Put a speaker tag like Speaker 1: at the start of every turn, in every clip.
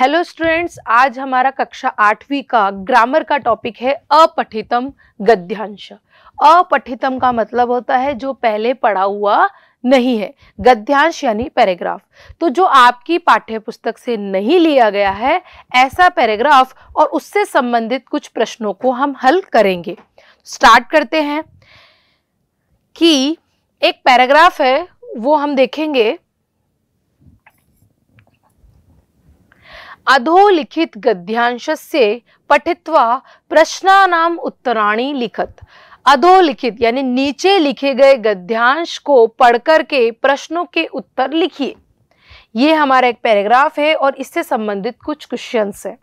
Speaker 1: hello students आज हमारा कक्षा आठवीं का ग्रामर का टॉपिक है अपठितम गद्यांश अपठितम का मतलब होता है जो पहले पढ़ा हुआ नहीं है गद्यांश यानी पैराग्राफ तो जो आपकी पाठ्य पुस्तक से नहीं लिया गया है ऐसा पैराग्राफ और उससे संबंधित कुछ प्रश्नों को हम हल करेंगे स्टार्ट करते हैं कि एक पैराग्राफ है वो हम देखेंगे अधोलिखित गद्यांश से पठित्वा प्रश्ना उत्तराणी लिखत अधोलिखित यानी नीचे लिखे गए गद्यांश को पढ़कर के प्रश्नों के उत्तर लिखिए ये हमारा एक पैराग्राफ है और इससे संबंधित कुछ क्वेश्चन है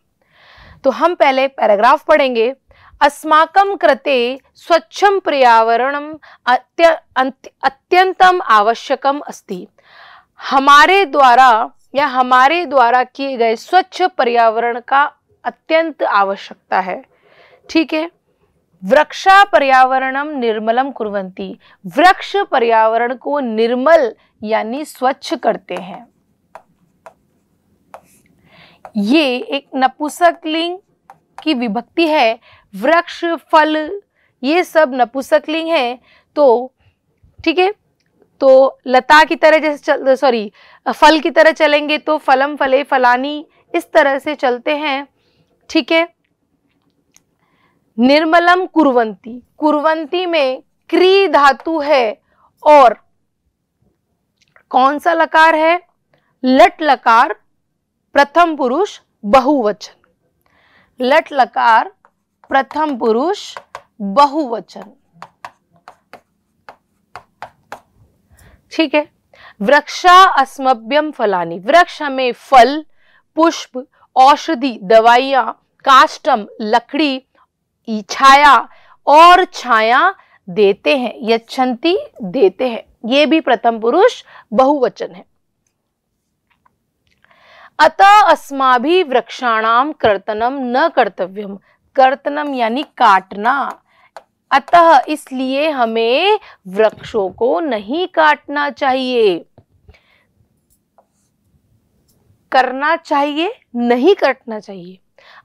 Speaker 1: तो हम पहले पैराग्राफ पढ़ेंगे अस्माकं कृते स्वच्छं पर्यावरण अत्य अं- अत्यंतम आवश्यकम अस्ति हमारे द्वारा या हमारे द्वारा किए गए स्वच्छ पर्यावरण का अत्यंत आवश्यकता है ठीक है वृक्षा पर्यावरणम निर्मलम कुरवंती वृक्ष पर्यावरण को निर्मल यानी स्वच्छ करते हैं ये एक नपुसक लिंग की विभक्ति है वृक्ष फल ये सब नपुसक लिंग है तो ठीक है तो लता की तरह जैसे सॉरी फल की तरह चलेंगे तो फलम फले फलानी इस तरह से चलते हैं ठीक है निर्मलम कुरवंती कुरवंती में क्री धातु है और कौन सा लकार है लट लकार प्रथम पुरुष बहुवचन लट लकार प्रथम पुरुष बहुवचन ठीक है वृक्षा अस्मभ्यम फलानी वृक्ष हमें फल पुष्प औषधि दवाइया काष्टम लकड़ी छाया और छाया देते हैं यछंति देते हैं ये भी प्रथम पुरुष बहुवचन है अतः भी वृक्षाणाम कर्तनम न कर्तव्यम कर्तनम यानी काटना अतः इसलिए हमें वृक्षों को नहीं काटना चाहिए करना चाहिए नहीं काटना चाहिए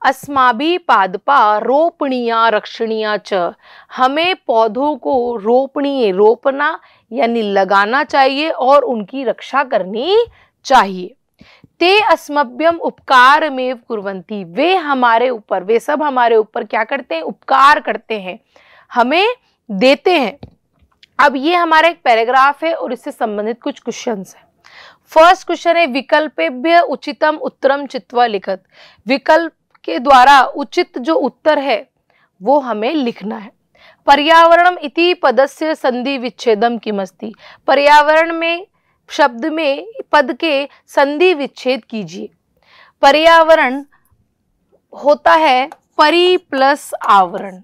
Speaker 1: अस्माभि पादपा रोपणीया रक्षणीया च हमें पौधों को रोपणीय रोपना यानी लगाना चाहिए और उनकी रक्षा करनी चाहिए ते अस्मभ्यम उपकार में कुरंती वे हमारे ऊपर वे सब हमारे ऊपर क्या करते हैं उपकार करते हैं हमें देते हैं अब ये हमारा एक पैराग्राफ है और इससे संबंधित कुछ क्वेश्चन है फर्स्ट क्वेश्चन है विकल्पेभ्य उचितम उत्तरम चित्वा लिखत विकल्प के द्वारा उचित जो उत्तर है वो हमें लिखना है पर्यावरण इति पदस्य संधि विच्छेदम की मस्ती पर्यावरण में शब्द में पद के संधि विच्छेद कीजिए पर्यावरण होता है परी प्लस आवरण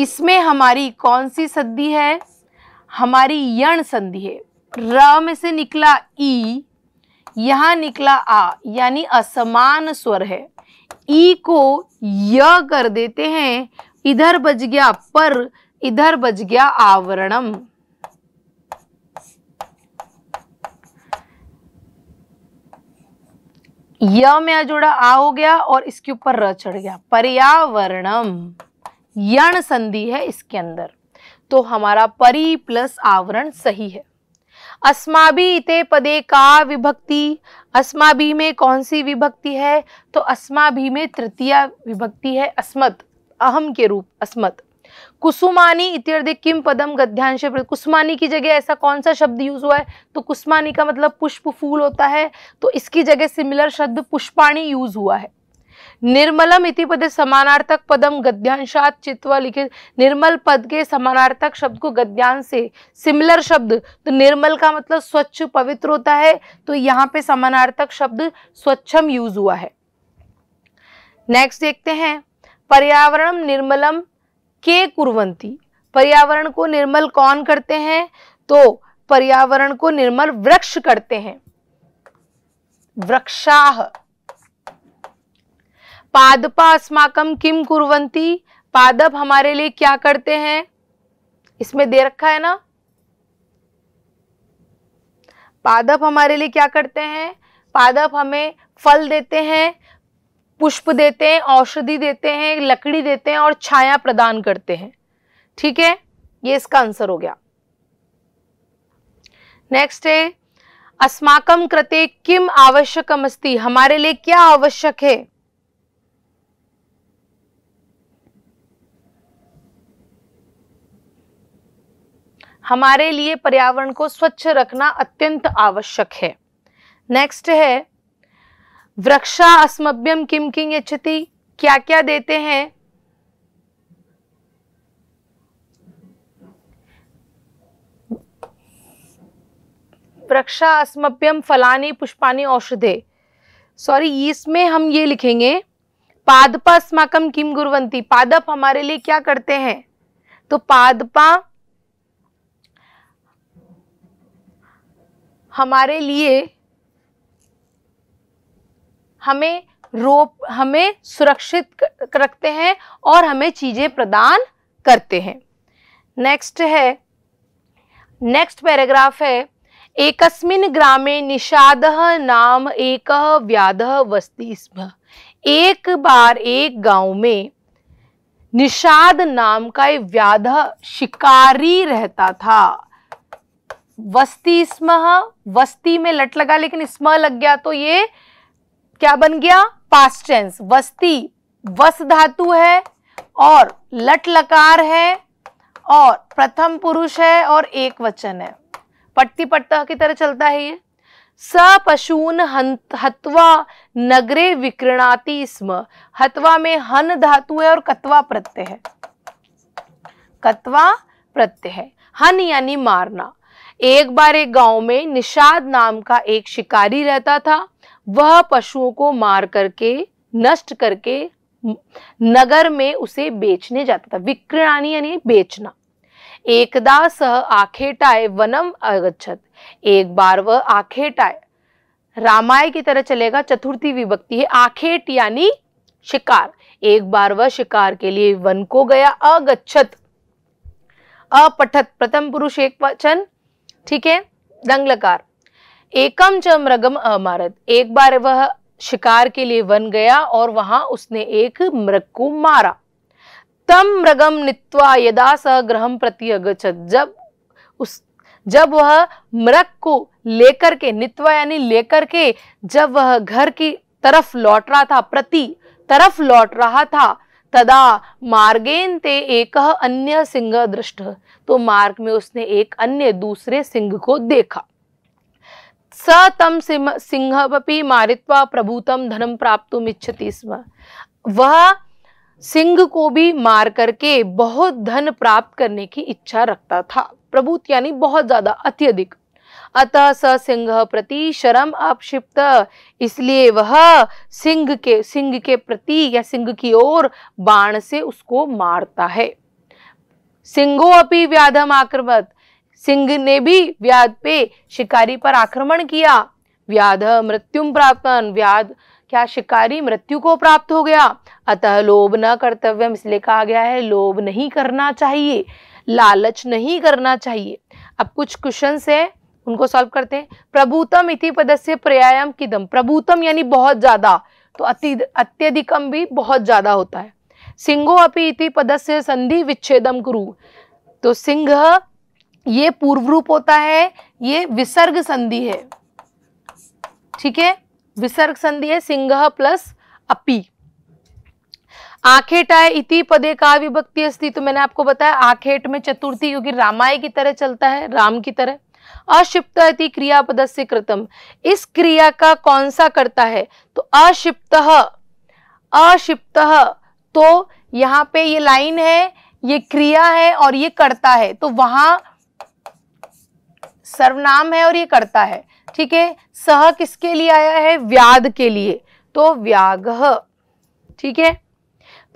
Speaker 1: इसमें हमारी कौन सी संधि है हमारी यण संधि है र में से निकला ई यहाँ निकला आ यानी असमान स्वर है ई को य कर देते हैं इधर बज गया पर इधर बज गया आवरणम य में जोड़ा आ हो गया और इसके ऊपर र चढ़ गया पर्यावरणम यण संधि है इसके अंदर तो हमारा परी प्लस आवरण सही है अस्माभि इते पदे का विभक्ति अस्माभि में कौन सी विभक्ति है तो अस्माभि में तृतीय विभक्ति है अस्मत अहम के रूप अस्मत कुसुमानी इत्यर्धे किम पदम गद्यांश कुसुमानी की जगह ऐसा कौन सा शब्द यूज हुआ है तो कुसुमानी का मतलब पुष्प फूल होता है तो इसकी जगह सिमिलर शब्द पुष्पाणी यूज हुआ है निर्मलम इति पद समानार्थक पदम गद्यांशात चित्वा लिखित निर्मल पद के समानार्थक शब्द को गद्यांश से सिमिलर शब्द तो निर्मल का मतलब स्वच्छ पवित्र होता है तो यहाँ पे समानार्थक शब्द स्वच्छम यूज हुआ है नेक्स्ट देखते हैं पर्यावरण निर्मलम के कुरवंती पर्यावरण को निर्मल कौन करते हैं तो पर्यावरण को निर्मल वृक्ष करते हैं वृक्षाह पादपा अस्माकम किम कुरवंती पादप हमारे लिए क्या करते हैं इसमें दे रखा है ना पादप हमारे लिए क्या करते हैं पादप हमें फल देते हैं पुष्प देते हैं औषधि देते हैं लकड़ी देते हैं और छाया प्रदान करते हैं ठीक है ये इसका आंसर हो गया नेक्स्ट है अस्माकम कृते किम आवश्यकम हमारे लिए क्या आवश्यक है हमारे लिए पर्यावरण को स्वच्छ रखना अत्यंत आवश्यक है नेक्स्ट है वृक्षा अस्मभ्यम किम किंग यती क्या क्या देते हैं वृक्षा अस्मभ्यम फलानी पुष्पानी औषधे सॉरी इसमें हम ये लिखेंगे पादपा अस्माकम किम गुरवंती पादप हमारे लिए क्या करते हैं तो पादपा हमारे लिए हमें रोप हमें सुरक्षित रखते हैं और हमें चीज़ें प्रदान करते हैं नेक्स्ट है नेक्स्ट पैराग्राफ है एकस्मिन ग्रामे निषाद नाम एक व्याध वस्ती स्म एक बार एक गांव में निषाद नाम का एक व्याध शिकारी रहता था वस्ती स्म वस्ती में लट लगा लेकिन स्म लग गया तो ये क्या बन गया पास्ट टेंस वस्ती वस धातु है और लट लकार है और प्रथम पुरुष है और एक वचन है पट्टी पट्टा की तरह चलता है ये स पशून हतवा नगरे विक्रणाती स्म हतवा में हन धातु है और कत्वा प्रत्यय है कत्वा प्रत्यय है हन यानी मारना एक बार एक गांव में निषाद नाम का एक शिकारी रहता था वह पशुओं को मार करके नष्ट करके नगर में उसे बेचने जाता था विक्रणानी यानी बेचना एकदा सह आखेटाए वनम अगछत एक बार वह आखेटाए रामाय की तरह चलेगा चतुर्थी विभक्ति है आखेट यानी शिकार एक बार वह शिकार के लिए वन को गया अगच्छत अपठत प्रथम पुरुष एक वचन ठीक है दंगलकार एकम च मृगम अमारत एक बार वह शिकार के लिए वन गया और वहां उसने एक मृग को मारा तम मृगम नित्वा यदा स ग्रहम प्रति अगछत जब उस जब वह मृग को लेकर के नित्वा यानी लेकर के जब वह घर की तरफ लौट रहा था प्रति तरफ लौट रहा था तदा मार्गेन ते एक अन्य सिंह दृष्ट तो मार्ग में उसने एक अन्य दूसरे सिंह को देखा स तम सिंह मारित्वा प्रभुतम धनम प्राप्त इच्छति स्म वह सिंह को भी मार करके बहुत धन प्राप्त करने की इच्छा रखता था प्रभुत यानी बहुत ज्यादा अत्यधिक अतः स सिंह प्रति शरम आपक्षिप्त इसलिए वह सिंह के सिंह के प्रति या सिंह की ओर बाण से उसको मारता है सिंहो अपनी व्याधम आक्रमत सिंह ने भी व्याध पे शिकारी पर आक्रमण किया व्याध मृत्युम प्राप्त व्याध क्या शिकारी मृत्यु को प्राप्त हो गया अतः लोभ न कर्तव्य इसलिए कहा गया है लोभ नहीं करना चाहिए लालच नहीं करना चाहिए अब कुछ क्वेश्चन है उनको सॉल्व करते हैं प्रभुतम इति पदस्य प्रयायम किदम प्रभुतम यानी बहुत ज्यादा तो अति अत्यधिकम भी बहुत ज्यादा होता है सिंगो अपि इति से संधि विच्छेदम कुरु तो सिंह ये पूर्व रूप होता है ये विसर्ग संधि है ठीक है विसर्ग संधि है सिंह प्लस अपी आखेटाए इति पदे का विभक्ति अस्ति तो मैंने आपको बताया आखेट में चतुर्थी क्योंकि रामाय की तरह चलता है राम की तरह अशिप्त क्रिया क्रियापद से कृतम इस क्रिया का कौन सा करता है तो अशिप्त अशिप्त तो यहाँ पे ये लाइन है ये क्रिया है और ये करता है तो वहां सर्वनाम है और ये करता है ठीक है सह किसके लिए आया है व्याध के लिए तो व्याघ ठीक है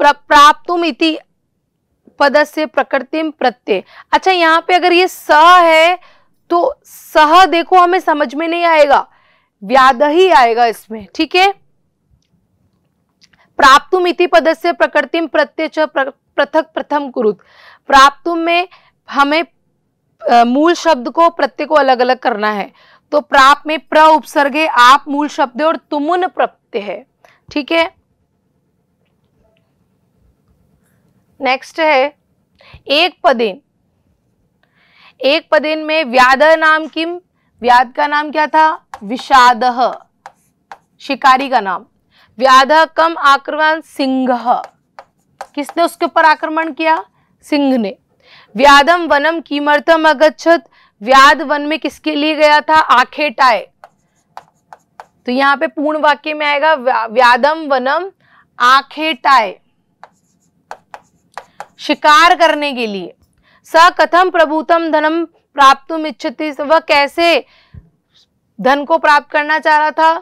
Speaker 1: प्राप्तुम इति पद से प्रकृतिम प्रत्यय अच्छा यहाँ पे अगर ये स है तो सह देखो हमें समझ में नहीं आएगा व्याद ही आएगा इसमें ठीक है प्राप्तुम इति पद से प्रकृति प्रत्यक्ष पृथक प्रथम कुरुत प्राप्तुम में हमें मूल शब्द को प्रत्यय को अलग अलग करना है तो प्राप में प्र उपसर्गे आप मूल शब्द है और तुमुन प्रत्यय है ठीक है नेक्स्ट है एक पदेन एक पदेन में व्याद नाम किम व्याद का नाम क्या था विषाद शिकारी का नाम व्याध कम आक्रमण सिंह किसने उसके ऊपर आक्रमण किया सिंह ने व्याधम वनम किमर्थम अगछत व्याध वन में किसके लिए गया था आखेटाए तो यहां पे पूर्ण वाक्य में आएगा व्याधम वनम आखेटाए शिकार करने के लिए स कथम प्रभुतम धनम प्राप्त इच्छति वह कैसे धन को प्राप्त करना चाह रहा था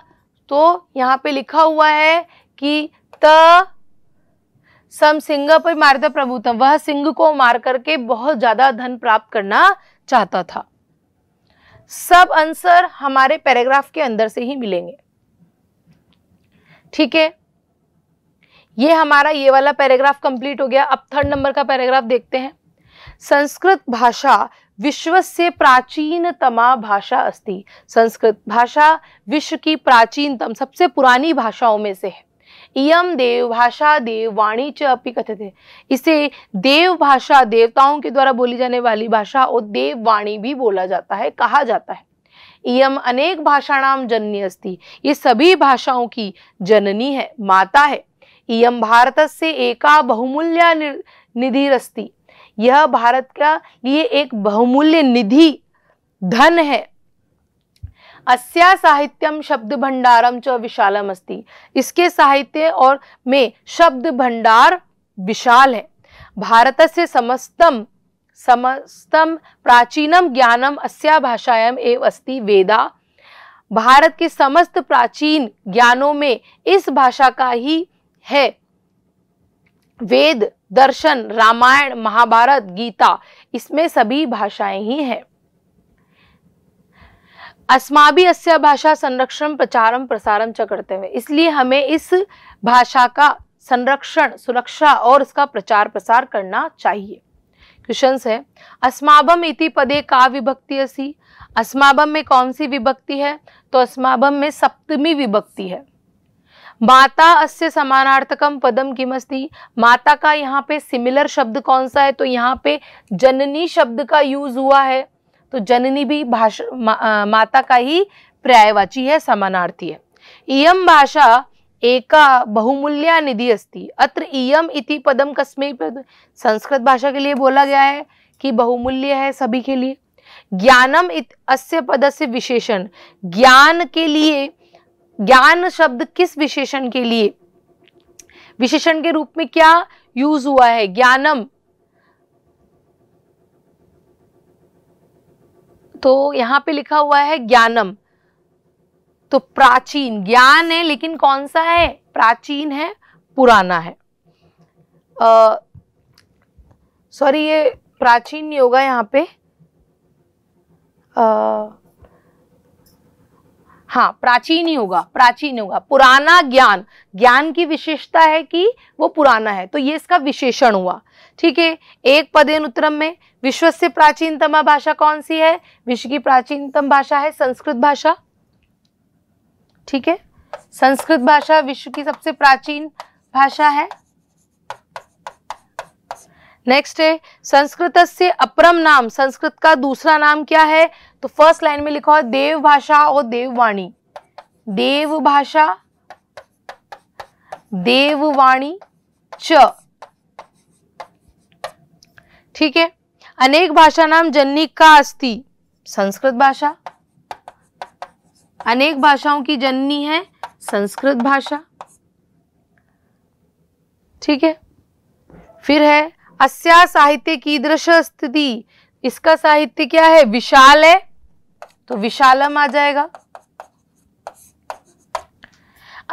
Speaker 1: तो यहाँ पे लिखा हुआ है कि त सम सिंह पर मारता प्रभुतम वह सिंह को मार करके बहुत ज्यादा धन प्राप्त करना चाहता था सब आंसर हमारे पैराग्राफ के अंदर से ही मिलेंगे ठीक है ये हमारा ये वाला पैराग्राफ कंप्लीट हो गया अब थर्ड नंबर का पैराग्राफ देखते हैं संस्कृत भाषा विश्व से प्राचीनतमा भाषा अस्ति संस्कृत भाषा विश्व की प्राचीनतम सबसे पुरानी भाषाओं में से है इम देव भाषा देववाणी च कथित है इसे देव भाषा देवताओं के द्वारा बोली जाने वाली भाषा और देववाणी भी बोला जाता है कहा जाता है इयम अनेक भाषाणाम जननी अस्ति ये सभी भाषाओं की जननी है माता है इम भारत से एका बहुमूल्या निधिरस्ति यह भारत का लिए एक बहुमूल्य निधि धन है अस्या साहित्यम शब्द भंडारम च विशालम अस्ति इसके साहित्य और में शब्द भंडार विशाल है भारत से समस्तम समस्तम प्राचीनम ज्ञानम अस्या भाषायाम एव अस्ति वेदा भारत के समस्त प्राचीन ज्ञानों में इस भाषा का ही है वेद दर्शन रामायण महाभारत गीता इसमें सभी भाषाएं ही हैं भी अस्य भाषा संरक्षण प्रचारम प्रसारम च करते हुए इसलिए हमें इस भाषा का संरक्षण सुरक्षा और इसका प्रचार प्रसार करना चाहिए क्वेश्चन है अस्माभम इति पदे का विभक्ति असी अस्माभम में कौन सी विभक्ति है तो अस्माभम में सप्तमी विभक्ति है माता अस्य समानार्थकम पदम किमस्ती माता का यहाँ पे सिमिलर शब्द कौन सा है तो यहाँ पे जननी शब्द का यूज हुआ है तो जननी भी भाषा मा, माता का ही पर्यायवाची है समानार्थी है इयम भाषा एका बहुमूल्या निधि अस्ति अत्र इयम इति पदम कस्मे पद संस्कृत भाषा के लिए बोला गया है कि बहुमूल्य है सभी के लिए ज्ञानम अस्य पद से विशेषण ज्ञान के लिए ज्ञान शब्द किस विशेषण के लिए विशेषण के रूप में क्या यूज हुआ है ज्ञानम तो यहां पे लिखा हुआ है ज्ञानम तो प्राचीन ज्ञान है लेकिन कौन सा है प्राचीन है पुराना है सॉरी ये प्राचीन नहीं होगा यहाँ पे आ, हाँ प्राचीन ही होगा प्राचीन होगा पुराना ज्ञान ज्ञान की विशेषता है कि वो पुराना है तो ये इसका विशेषण हुआ ठीक है एक पदेन उत्तरम में विश्व से प्राचीनतम भाषा कौन सी है विश्व की प्राचीनतम भाषा है संस्कृत भाषा ठीक है संस्कृत भाषा विश्व की सबसे प्राचीन भाषा है नेक्स्ट है संस्कृत से अपरम नाम संस्कृत का दूसरा नाम क्या है तो फर्स्ट लाइन में लिखा हुआ देव भाषा और देववाणी देव भाषा देववाणी च ठीक है अनेक भाषा नाम जन्निक का अस्ति संस्कृत भाषा अनेक भाषाओं की जननी है संस्कृत भाषा ठीक है फिर है अस्या साहित्य की दृश्य स्थिति इसका साहित्य क्या है विशाल है तो विशालम आ जाएगा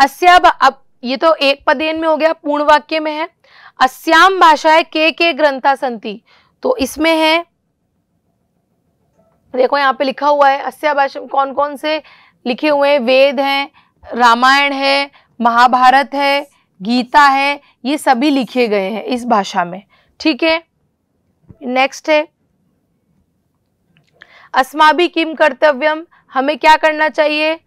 Speaker 1: अस्याब अब ये तो एक पदेन में हो गया पूर्ण वाक्य में है अस्याम भाषाएं के के ग्रंथा संति तो इसमें है देखो यहाँ पे लिखा हुआ है अस्या भाषा कौन कौन से लिखे हुए हैं वेद हैं रामायण है महाभारत है गीता है ये सभी लिखे गए हैं इस भाषा में ठीक है नेक्स्ट है अस्माभि किम कर्तव्यम हमें क्या करना चाहिए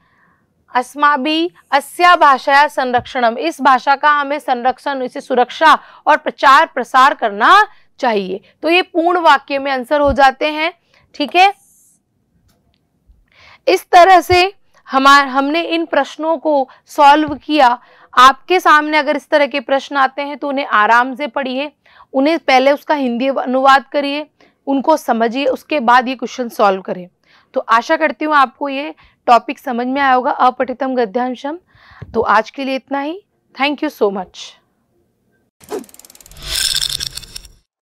Speaker 1: अस्माभि अस्या भाषाया संरक्षणम इस भाषा का हमें संरक्षण इसे सुरक्षा और प्रचार प्रसार करना चाहिए तो ये पूर्ण वाक्य में आंसर हो जाते हैं ठीक है इस तरह से हमार हमने इन प्रश्नों को सॉल्व किया आपके सामने अगर इस तरह के प्रश्न आते हैं तो उन्हें आराम से पढ़िए उन्हें पहले उसका हिंदी अनुवाद करिए उनको समझिए उसके बाद ये क्वेश्चन सॉल्व करें तो आशा करती हूँ आपको ये टॉपिक समझ में आया होगा अपठितम गद्यांशम तो आज के लिए इतना ही थैंक यू सो मच